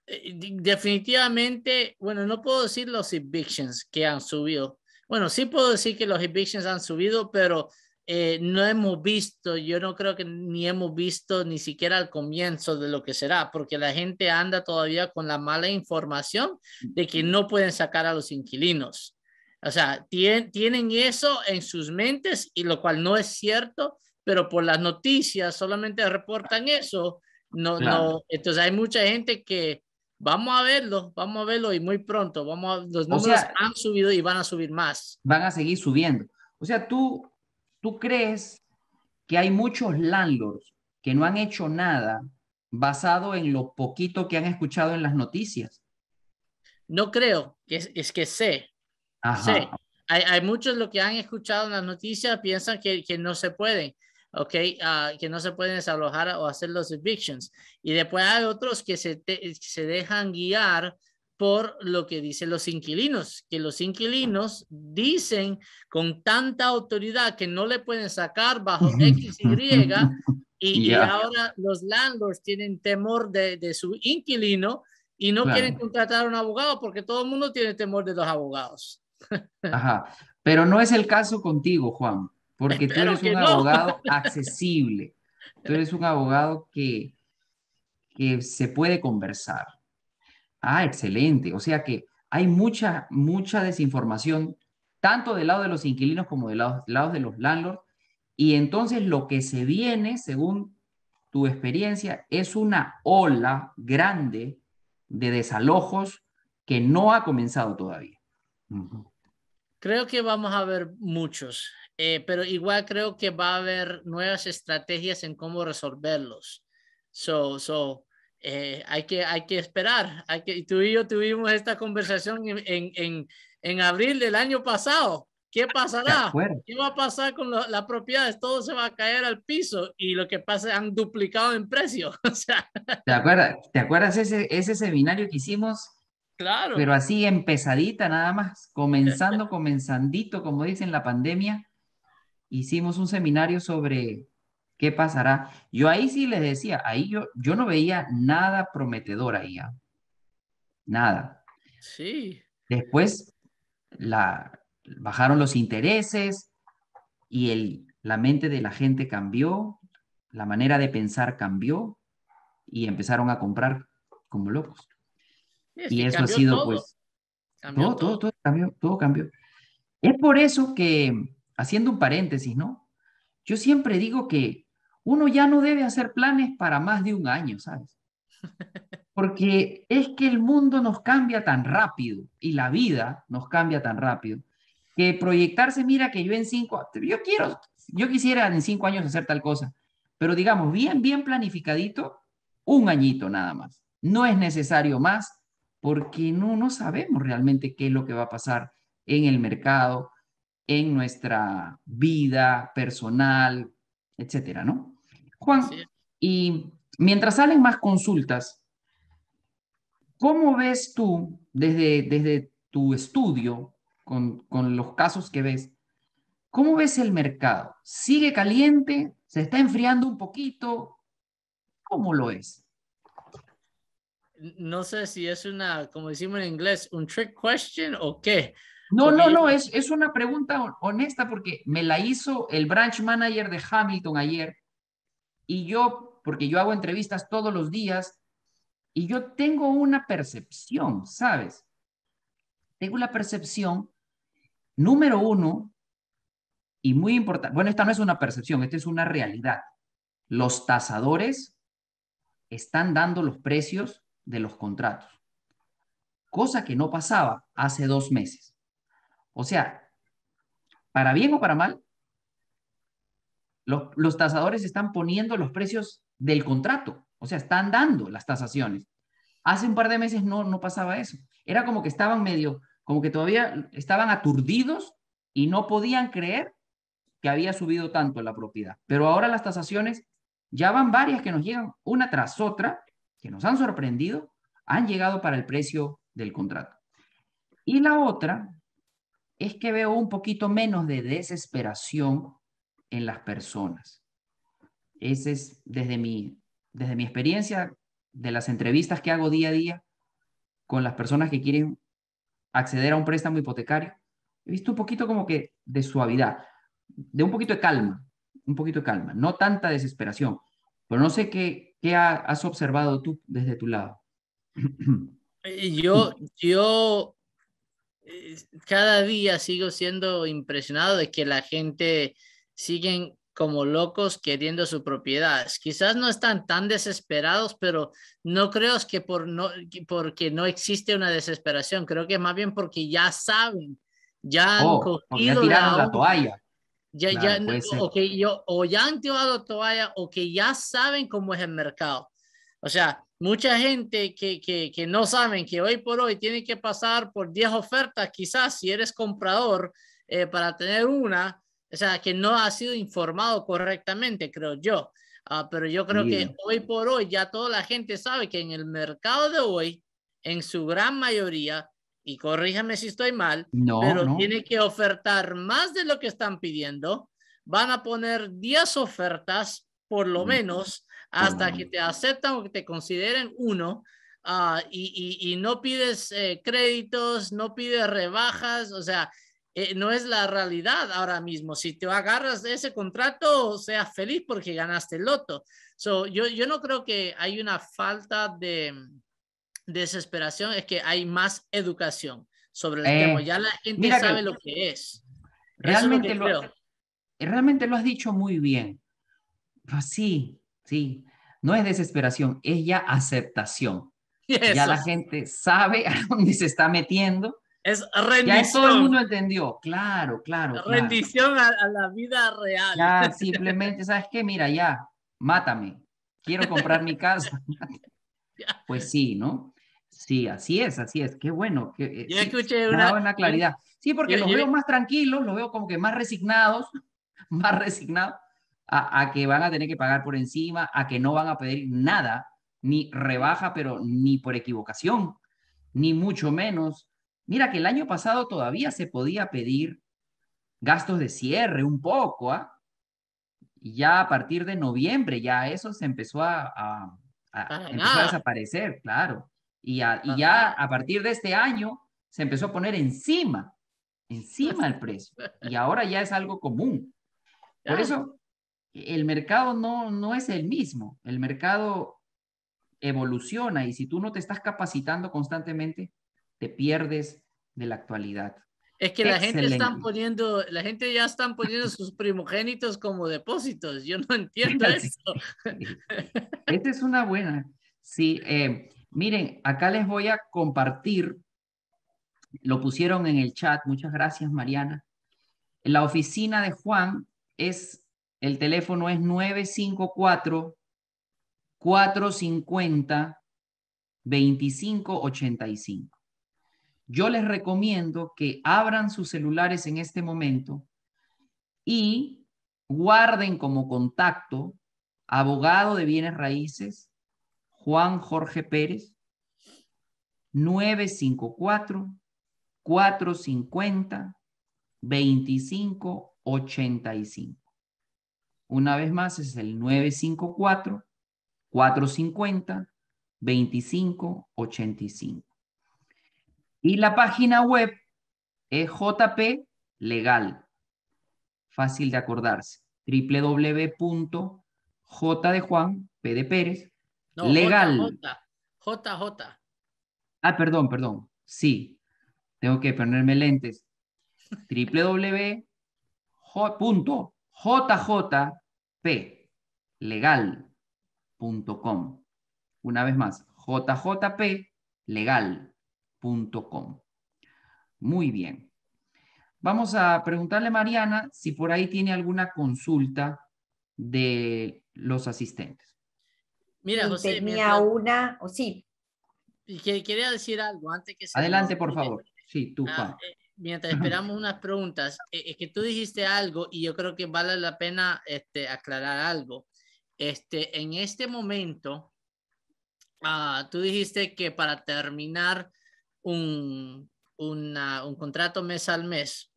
[SPEAKER 3] Eh, definitivamente, bueno, no puedo decir los evictions que han subido. Bueno, sí puedo decir que los evictions han subido, pero eh, no hemos visto, yo no creo que ni hemos visto ni siquiera al comienzo de lo que será, porque la gente anda todavía con la mala información de que no pueden sacar a los inquilinos. O sea, tienen, tienen eso en sus mentes y lo cual no es cierto, pero por las noticias solamente reportan eso. No, no, entonces hay mucha gente que vamos a verlo, vamos a verlo y muy pronto, vamos los números han subido y van a subir más.
[SPEAKER 1] Van a seguir subiendo. O sea, tú ¿Tú crees que hay muchos landlords que no han hecho nada basado en lo poquito que han escuchado en las noticias?
[SPEAKER 3] No creo, es, que sé. Hay, muchos lo que han escuchado en las noticias piensan que, no se pueden, ah, que no se pueden desalojar o hacer los evictions. Y después hay otros que se dejan guiar por lo que dicen los inquilinos, que los inquilinos dicen con tanta autoridad que no le pueden sacar bajo X, Y, y, y ahora los landlords tienen temor de, su inquilino y no quieren contratar a un abogado porque todo el mundo tiene temor de los abogados.
[SPEAKER 1] Ajá, pero no es el caso contigo, Juan, porque tú eres un abogado accesible, tú eres un abogado que, que se puede conversar Ah, excelente. O sea que hay mucha, mucha desinformación, tanto del lado de los inquilinos como del lado, de los landlords. Y entonces lo que se viene, según tu experiencia, es una ola grande de desalojos que no ha comenzado todavía.
[SPEAKER 3] Creo que vamos a ver muchos, eh, pero igual creo que va a haber nuevas estrategias en cómo resolverlos. So, so, eh, hay, que, hay que esperar. que, tú y yo tuvimos esta conversación en, abril del año pasado. ¿Qué pasará? ¿Qué va a pasar con las propiedades? Todo se va a caer al piso y lo que pasa es han duplicado en precio.
[SPEAKER 1] ¿Te acuerdas, ese, ese seminario que hicimos? Claro. Pero así empezadita nada más, comenzando, comenzandito, como dicen la pandemia. Hicimos un seminario sobre ¿Qué pasará? Yo ahí sí les decía, ahí yo, yo no veía nada prometedor ahí. ¿ah? Nada.
[SPEAKER 3] Sí.
[SPEAKER 1] Después la, bajaron los intereses y el, la mente de la gente cambió, la manera de pensar cambió y empezaron a comprar como locos.
[SPEAKER 3] y eso ha sido pues... todo,
[SPEAKER 1] todo, todo, cambió, todo cambió. Es por eso que, haciendo un paréntesis, ¿no? Yo siempre digo que uno ya no debe hacer planes para más de un año, ¿sabes? Porque es que el mundo nos cambia tan rápido y la vida nos cambia tan rápido que proyectarse, mira que yo en cinco, yo quiero, yo quisiera en cinco años hacer tal cosa, pero digamos, bien, bien planificadito, un añito nada más. No es necesario más porque no, no sabemos realmente qué es lo que va a pasar en el mercado, en nuestra vida personal, etcétera, ¿no? Juan, y mientras salen más consultas, ¿cómo ves tú desde, desde tu estudio con, los casos que ves? ¿Cómo ves el mercado? ¿Sigue caliente? ¿Se está enfriando un poquito? ¿Cómo lo es?
[SPEAKER 3] No sé si es una, como decimos en inglés, un trick question o qué. No, no, no, es, es una pregunta honesta porque me la hizo el branch manager de Hamilton
[SPEAKER 1] ayer y yo, porque yo hago entrevistas todos los días, y yo tengo una percepción, ¿sabes? Tengo la percepción, número uno, y muy importante, bueno, esta no es una percepción, esta es una realidad. Los tasadores están dando los precios de los contratos, cosa que no pasaba hace dos meses. O sea, para bien o para mal, los, tasadores están poniendo los precios del contrato, o sea, están dando las tasaciones. Hace un par de meses no, no pasaba eso. Era como que estaban medio, como que todavía estaban aturdidos y no podían creer que había subido tanto la propiedad. Pero ahora las tasaciones ya van varias que nos llegan una tras otra, que nos han sorprendido, han llegado para el precio del contrato. Y la otra es que veo un poquito menos de desesperación en las personas. Ese es desde mi, desde mi experiencia, de las entrevistas que hago día a día con las personas que quieren acceder a un préstamo hipotecario, he visto un poquito como que de suavidad, de un poquito de calma, un poquito de calma, no tanta desesperación. Pero no sé qué, qué has observado tú desde tu lado.
[SPEAKER 3] Yo, yo eh, cada día sigo siendo impresionado de que la gente siguen como locos queriendo su propiedades. Quizás no están tan desesperados, pero no creo que por no, porque no existe una desesperación. Creo que más bien porque ya saben, ya han oh, cogido la, toalla. Ya, ya, o, que yo, o ya han tirado toalla o que ya saben cómo es el mercado. O sea, mucha gente que, que, que no saben que hoy por hoy tiene que pasar por 10 ofertas, quizás si eres comprador, eh, para tener una o sea, que no ha sido informado correctamente, creo yo. Ah, pero yo creo que hoy por hoy ya toda la gente sabe que en el mercado de hoy, en su gran mayoría, y corríjame si estoy mal, pero tiene que ofertar más de lo que están pidiendo. Van a poner 10 ofertas, por lo menos, hasta que te aceptan o que te consideren uno. Ah, y, no pides eh, créditos, no pides rebajas, o sea, eh, no es la realidad ahora mismo. Si te agarras de ese contrato, seas feliz porque ganaste el loto. yo, yo no creo que hay una falta de, desesperación, es que hay más educación sobre el eh, tema. Ya la gente sabe lo que es. Realmente, lo eh,
[SPEAKER 1] realmente lo has dicho muy bien. Pues sí, sí. No es desesperación, es ya aceptación. Ya la gente sabe a dónde se está metiendo es rendición. Ya todo el mundo entendió, claro, claro.
[SPEAKER 3] Rendición a, la vida real. simplemente,
[SPEAKER 1] ¿sabes qué? Mira, ya, mátame. Quiero comprar mi casa. pues sí, ¿no? Sí, así es, así es. Qué bueno. que eh, yo escuché una Una claridad. Sí, porque los veo más tranquilos, los veo como que más resignados, más resignados a, que van a tener que pagar por encima, a que no van a pedir nada, ni rebaja, pero ni por equivocación, ni mucho menos. Mira que el año pasado todavía se podía pedir gastos de cierre un poco, ¿ah? Y ya a partir de noviembre ya eso se empezó a, a, desaparecer, claro. Y, y ya a partir de este año se empezó a poner encima, encima el precio. Y ahora ya es algo común. Por eso el mercado no, no es el mismo. El mercado evoluciona y si tú no te estás capacitando constantemente, te pierdes de la actualidad.
[SPEAKER 3] Es que la gente están poniendo, la gente ya están poniendo sus primogénitos como depósitos. Yo no entiendo eso.
[SPEAKER 1] Esta es una buena. Sí, eh, miren, acá les voy a compartir. Lo pusieron en el chat. Muchas gracias, Mariana. la oficina de Juan es, el teléfono es 954 450 2585 yo les recomiendo que abran sus celulares en este momento y guarden como contacto abogado de bienes raíces Juan Jorge Pérez 954 450 2585. Una vez más es el 954 450 2585. Y la página web es JP Legal. Fácil de acordarse. www.j de Juan, P de Pérez,
[SPEAKER 3] legal. JJ.
[SPEAKER 1] Ah, perdón, perdón. Sí. Tengo que ponerme lentes. www.jjplegal.com, legal.com. Una vez más, JJP legal .com. Muy bien. Vamos a preguntarle Mariana si por ahí tiene alguna consulta de los asistentes.
[SPEAKER 3] Mira, José, tenía una, o sí. Quería decir algo antes que Adelante, por favor.
[SPEAKER 1] Sí, tú, ah,
[SPEAKER 3] eh, mientras esperamos unas preguntas, eh, es que tú dijiste algo y yo creo que vale la pena este, aclarar algo. Este, en este momento, ah, tú dijiste que para terminar un, contrato mes al mes,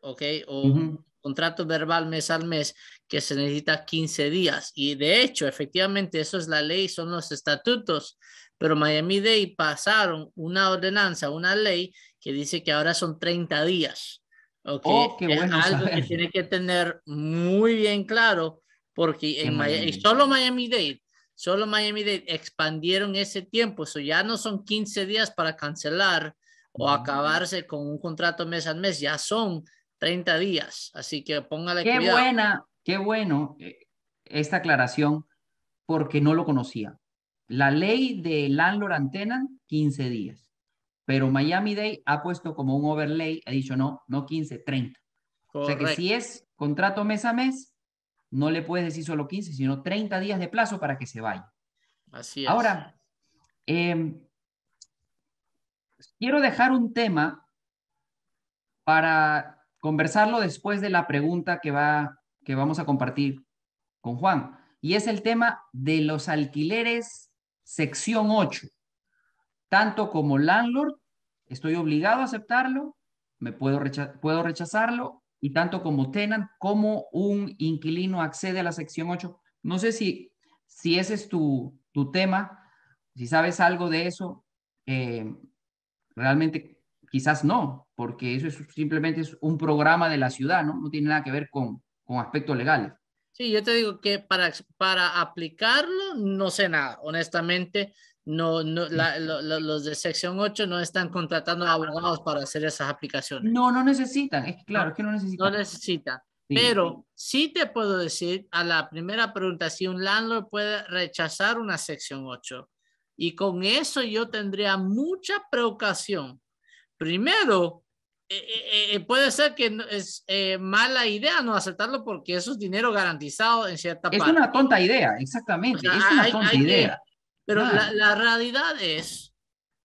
[SPEAKER 3] ¿ok? O un contrato verbal mes al mes que se necesita 15 días. Y de hecho, efectivamente, eso es la ley, son los estatutos. Pero Miami-Dade pasaron una ordenanza, una ley que dice que ahora son 30 días. ¿ok? Oh, es algo que tiene que tener muy bien claro porque en solo Miami-Dade Solo miami Day expandieron ese tiempo, eso ya no son 15 días para cancelar o mm. acabarse con un contrato mes a mes, ya son 30 días, así que póngale qué Buena,
[SPEAKER 1] qué bueno eh, esta aclaración, porque no lo conocía. La ley de landlord antena, 15 días, pero miami Day ha puesto como un overlay, ha dicho no, no 15, 30. O sea que si es contrato mes a mes, no le puedes decir solo 15, sino 30 días de plazo para que se vaya.
[SPEAKER 3] Así es. Ahora,
[SPEAKER 1] em, quiero dejar un tema para conversarlo después de la pregunta que, va, que vamos a compartir con Juan, y es el tema de los alquileres sección 8. Tanto como landlord, estoy obligado a aceptarlo, me puedo, puedo rechazarlo y tanto como tenant como un inquilino accede a la sección 8. No sé si, si ese es tu, tu tema, si sabes algo de eso, eh, realmente quizás no, porque eso es, simplemente es un programa de la ciudad, ¿no? No tiene nada que ver con, con aspectos legales.
[SPEAKER 3] Sí, yo te digo que para, para aplicarlo no sé nada, honestamente no, no los de sección 8 no están contratando abogados para hacer esas aplicaciones. No, no necesitan, es claro, que no necesitan. No necesitan. Pero sí. te puedo decir a la primera pregunta si un landlord puede rechazar una sección 8. Y con eso yo tendría mucha preocupación, Primero, eh, eh, eh, puede ser que es mala idea no aceptarlo porque eso es dinero garantizado en cierta parte. Es una
[SPEAKER 1] tonta idea, exactamente. es una tonta idea. Pero
[SPEAKER 3] la, realidad es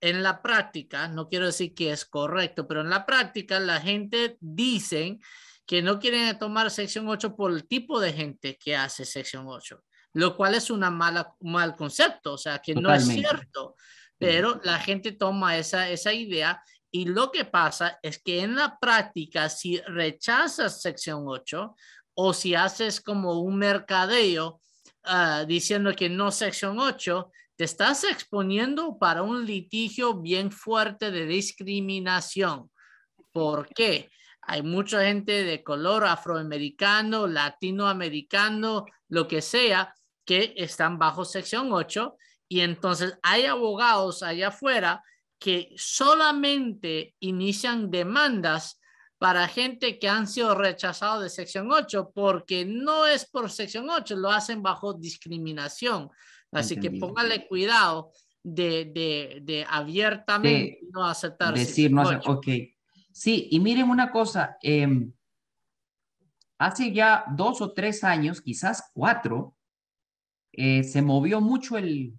[SPEAKER 3] en la práctica, no quiero decir que es correcto, pero en la práctica la gente dicen que no quieren tomar sección 8 por el tipo de gente que hace sección 8, lo cual es una mala, un mal concepto, o sea, que no es cierto, pero la gente toma esa, esa idea y lo que pasa es que en la práctica, si rechazas sección 8 o si haces como un mercadeo ah, diciendo que no sección 8, te estás exponiendo para un litigio bien fuerte de discriminación. ¿Por qué? Hay mucha gente de color afroamericano, latinoamericano, lo que sea, que están bajo sección 8 y entonces hay abogados allá afuera que solamente inician demandas para gente que han sido rechazados de sección 8, porque no es por sección 8, lo hacen bajo discriminación. Así que póngale cuidado de, abiertamente no aceptar. Decir, no
[SPEAKER 1] Sí, y miren una cosa, em, hace ya dos o tres años, quizás cuatro, eh, se movió mucho el,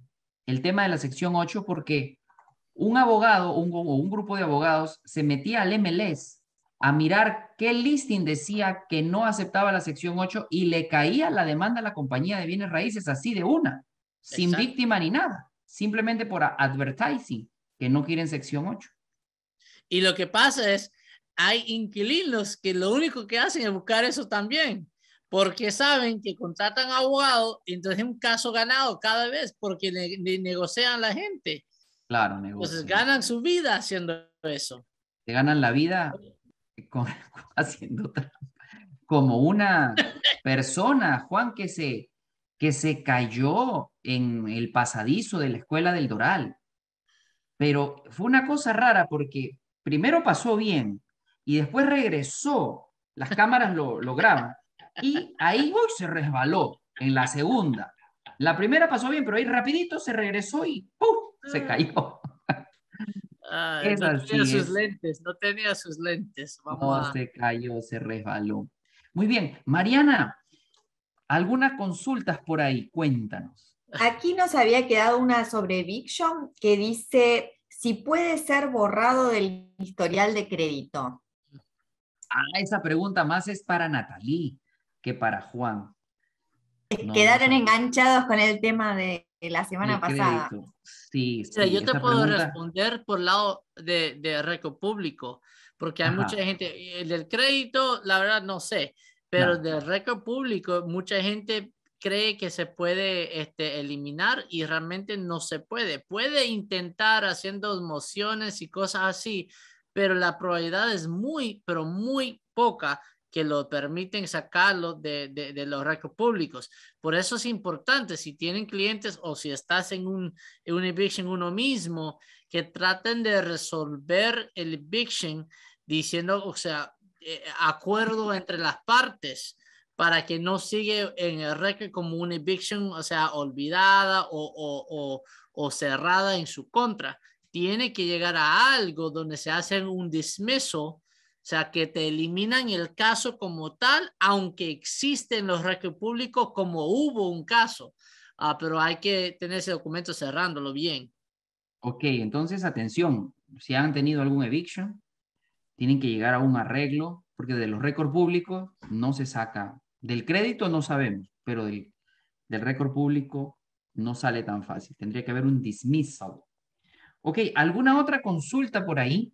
[SPEAKER 1] tema de la sección 8 porque un abogado o un grupo de abogados se metía al MLS e a mirar qué listing decía que no aceptaba la sección 8 y le caía la demanda a la compañía de bienes raíces así de una, sin víctima ni nada, simplemente por advertising, que no quieren sección 8.
[SPEAKER 3] Y lo que pasa es, hay inquilinos que lo único que hacen es buscar eso también porque saben que contratan abogado, entonces es un caso ganado cada vez porque negocian la gente.
[SPEAKER 1] Claro, negocian. Entonces
[SPEAKER 3] ganan su vida haciendo eso.
[SPEAKER 1] Te ganan la vida haciendo como una persona, Juan, que se, que se cayó en el pasadizo de la escuela del Doral. Pero fue una cosa rara porque primero pasó bien y después regresó, las cámaras lo, graban, y ahí se resbaló en la segunda. La primera pasó bien, pero ahí rapidito se regresó y ¡pum! se mm. cayó.
[SPEAKER 3] Ah, no tenía sus lentes, no tenía sus lentes. no, se
[SPEAKER 1] cayó, se resbaló. Muy bien, Mariana, algunas consultas por ahí, cuéntanos.
[SPEAKER 2] Aquí nos había quedado una sobre Viction que dice si puede ser borrado del historial de crédito.
[SPEAKER 1] Ah, esa pregunta más es para Natalie que para Juan
[SPEAKER 2] quedaron enganchados con el tema de la semana pasada.
[SPEAKER 3] Sí, yo te puedo responder por lado de, de récord público, porque hay mucha gente, el del crédito, la verdad no sé, pero del récord público, mucha gente cree que se puede este, eliminar y realmente no se puede. Puede intentar haciendo mociones y cosas así, pero la probabilidad es muy, pero muy poca que lo permiten sacarlo de, los récords públicos. Por eso es importante, si tienen clientes o si estás en un, en eviction uno mismo, que traten de resolver el eviction diciendo, o sea, eh, acuerdo entre las partes para que no siga en el récord como una eviction, o sea, olvidada o, cerrada en su contra. Tiene que llegar a algo donde se hace un dismiso o sea, que te eliminan el caso como tal, aunque existen los récords públicos como hubo un caso. Ah, pero hay que tener ese documento cerrándolo bien.
[SPEAKER 1] Ok, entonces atención, si han tenido algún eviction, tienen que llegar a un arreglo, porque de los récords públicos no se saca. Del crédito no sabemos, pero del, del récord público no sale tan fácil. Tendría que haber un dismissal. Ok, ¿alguna otra consulta por ahí?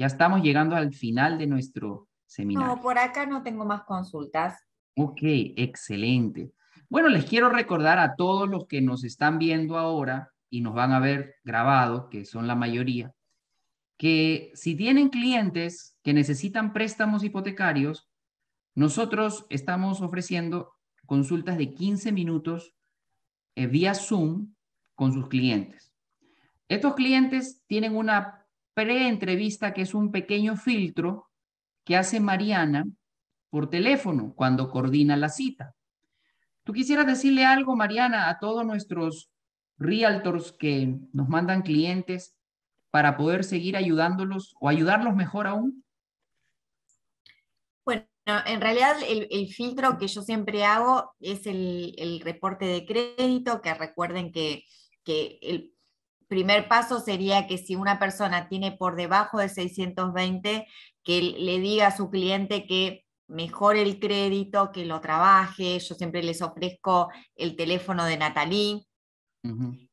[SPEAKER 1] Ya estamos llegando al final de nuestro seminario. No, por
[SPEAKER 2] acá no tengo más consultas.
[SPEAKER 1] Ok, excelente. Bueno, les quiero recordar a todos los que nos están viendo ahora y nos van a ver grabado que son la mayoría, que si tienen clientes que necesitan préstamos hipotecarios, nosotros estamos ofreciendo consultas de 15 minutos eh, vía Zoom con sus clientes. Estos clientes tienen una pre-entrevista, que es un pequeño filtro que hace Mariana por teléfono cuando coordina la cita. ¿Tú quisieras decirle algo, Mariana, a todos nuestros realtors que nos mandan clientes para poder seguir ayudándolos o ayudarlos mejor aún?
[SPEAKER 2] Bueno, en realidad el, filtro que yo siempre hago es el, el reporte de crédito, que recuerden que, que el primer paso sería que si una persona tiene por debajo de 620, que le diga a su cliente que mejore el crédito, que lo trabaje. Yo siempre les ofrezco el teléfono de Natalie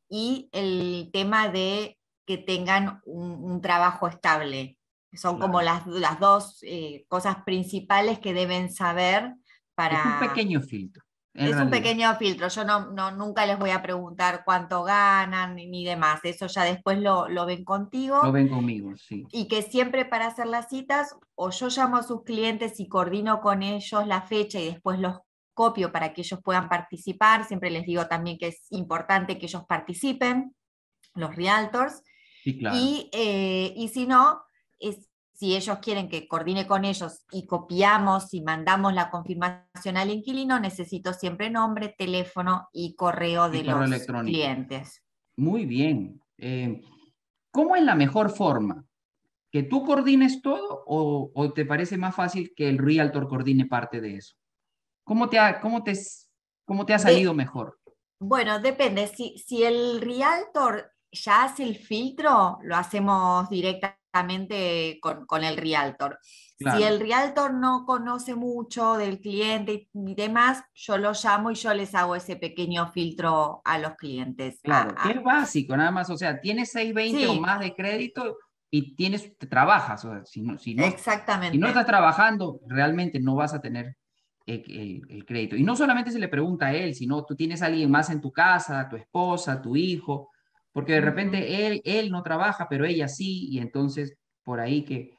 [SPEAKER 2] y el tema de que tengan un, trabajo estable. Son como las, las dos eh, cosas principales que deben saber para... un pequeño
[SPEAKER 1] filtro. Es un pequeño
[SPEAKER 2] filtro, yo no, nunca les voy a preguntar cuánto ganan ni demás, eso ya después lo, ven contigo. Lo ven
[SPEAKER 1] conmigo, sí. Y
[SPEAKER 2] que siempre para hacer las citas, o yo llamo a sus clientes y coordino con ellos la fecha y después los copio para que ellos puedan participar, siempre les digo también que es importante que ellos participen, los realtors.
[SPEAKER 3] Sí, claro. Y,
[SPEAKER 2] eh, y si no, es si ellos quieren que coordine con ellos y copiamos y mandamos la confirmación al inquilino, necesito siempre nombre, teléfono y correo de los clientes.
[SPEAKER 1] Muy bien. Eh, ¿Cómo es la mejor forma? ¿Que tú coordines todo o, te parece más fácil que el realtor coordine parte de eso? ¿Cómo te ha, te, cómo te ha salido mejor?
[SPEAKER 2] Bueno, depende. Si, si el realtor ya hace el filtro, lo hacemos directamente con, el realtor. Si el realtor no conoce mucho del cliente y demás, yo lo llamo y yo les hago ese pequeño filtro
[SPEAKER 1] a los clientes. Claro, que es básico, nada más. O sea, tienes
[SPEAKER 2] 620 o más de crédito
[SPEAKER 1] y tienes, trabajas. O sea, si, no, Exactamente.
[SPEAKER 2] si no estás trabajando,
[SPEAKER 1] realmente no vas a tener el, eh, eh, el, crédito. Y no solamente se le pregunta a él, sino tú tienes a alguien más en tu casa, tu esposa, tu hijo, porque de repente él, él no trabaja, pero ella sí, y entonces por ahí que,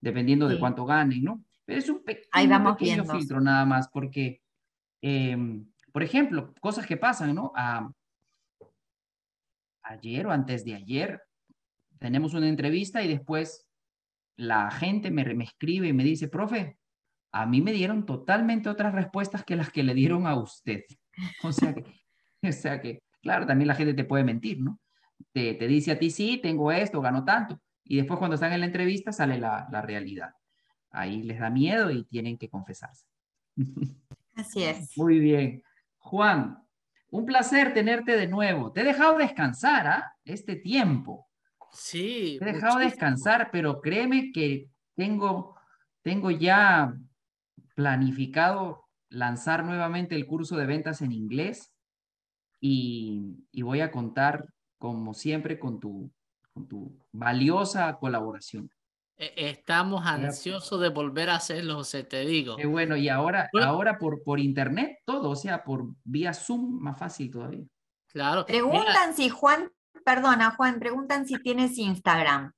[SPEAKER 1] dependiendo de cuánto ganen, ¿no? Pero es un, ahí vamos pequeño filtro nada más, porque, em, por ejemplo, cosas que pasan, ¿no? ayer o antes de ayer, tenemos una entrevista y después la gente me, me, escribe y me dice, profe, a mí me dieron totalmente otras respuestas que las que le dieron a usted. O sea que, o sea que claro, también la gente te puede mentir, ¿no? te, dice a ti, sí, tengo esto, gano tanto. Y después cuando están en la entrevista sale la, realidad. Ahí les da miedo y tienen que confesarse. Así es. Muy bien. Juan, un placer tenerte de nuevo. Te he dejado descansar, ¿ah? Este tiempo. Sí. he dejado descansar, pero créeme que tengo, tengo ya planificado lanzar nuevamente el curso de ventas en inglés y, y voy a contar como siempre, con tu, tu valiosa colaboración.
[SPEAKER 3] E, estamos ansiosos de volver a hacerlo, se te digo. Qué
[SPEAKER 1] bueno, y ahora, ahora por, por internet todo, o sea, por
[SPEAKER 2] vía Zoom, más fácil todavía. Claro. Preguntan si Juan, perdona Juan, preguntan si tienes Instagram.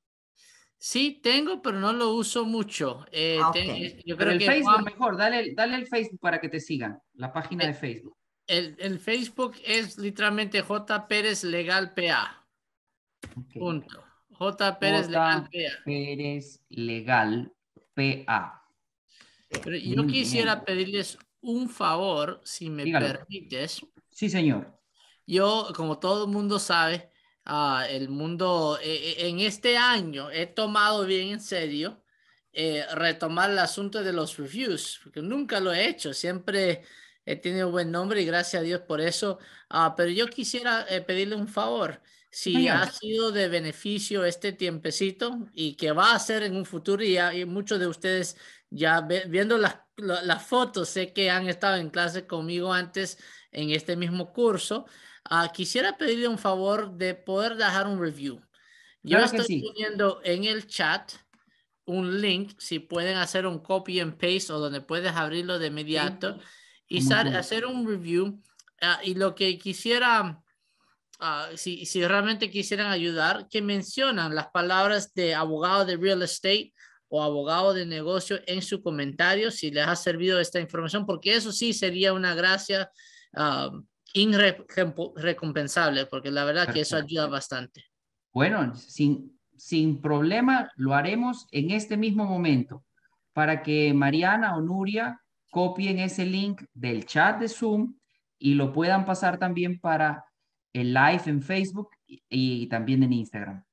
[SPEAKER 2] Sí, tengo, pero no lo uso mucho. Eh, ah, pero el Facebook
[SPEAKER 3] mejor, dale, dale el Facebook para que te sigan, la página eh, de Facebook. El, Facebook es literalmente J. Pérez Legal PA.
[SPEAKER 1] Punto. J. Pérez Legal PA. Pérez Legal PA.
[SPEAKER 3] yo quisiera pedirles un favor, si me permites. Sí, señor. Yo, como todo el mundo sabe, ah, el mundo eh, eh, en este año he tomado bien en serio eh, retomar el asunto de los reviews, porque nunca lo he hecho. Siempre He tiene un buen nombre y gracias a Dios por eso. Ah, pero yo quisiera eh, pedirle un favor. Si ha sido de beneficio este tiempecito y que va a ser en un futuro, y, muchos de ustedes ya viendo las, fotos, sé que han estado en clase conmigo antes en este mismo curso, ah, quisiera pedirle un favor de poder dejar un review. Yo estoy poniendo en el chat un link, si pueden hacer un copy and paste o donde puedes abrirlo de inmediato y hacer un review ah, y lo que quisiera, ah, si, realmente quisieran ayudar, que mencionan las palabras de abogado de real estate o abogado de negocio en su comentario, si les ha servido esta información, porque eso sí sería una gracia uh, ah, irrecompensable, porque la verdad que eso ayuda bastante.
[SPEAKER 1] Bueno, sin, sin problema lo haremos en este mismo momento para que Mariana o Nuria copien ese link del chat de Zoom y lo puedan pasar también para el live en Facebook y, también en Instagram.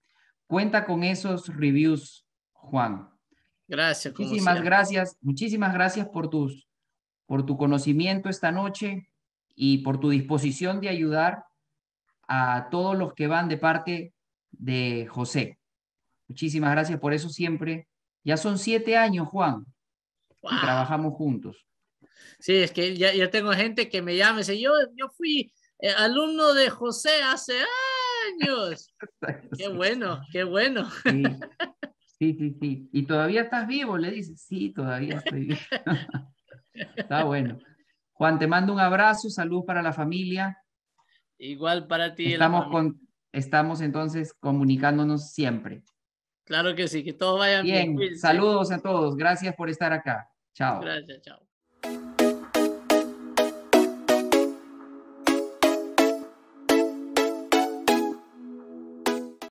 [SPEAKER 1] Cuenta con esos reviews, Juan.
[SPEAKER 3] Gracias. Muchísimas
[SPEAKER 1] gracias. Muchísimas gracias por, tus, por tu conocimiento esta noche y por tu disposición de ayudar a todos los que van de parte de José. Muchísimas gracias por eso siempre. Ya son siete años, Juan. trabajamos juntos.
[SPEAKER 3] Sí, es que ya, yo tengo gente que me llama y dice, yo, yo fui eh, alumno de José hace años. qué bueno, qué bueno.
[SPEAKER 1] Sí. sí, sí, ¿Y todavía estás vivo? Le dices, sí, todavía estoy vivo. Está bueno. Juan, te mando un abrazo, salud para la familia.
[SPEAKER 3] Igual para ti. Estamos,
[SPEAKER 1] con, estamos entonces comunicándonos siempre.
[SPEAKER 3] Claro que sí, que todos vayan bien. Bien, saludos a todos. Gracias por
[SPEAKER 1] estar acá. Chao.
[SPEAKER 3] Gracias, chao.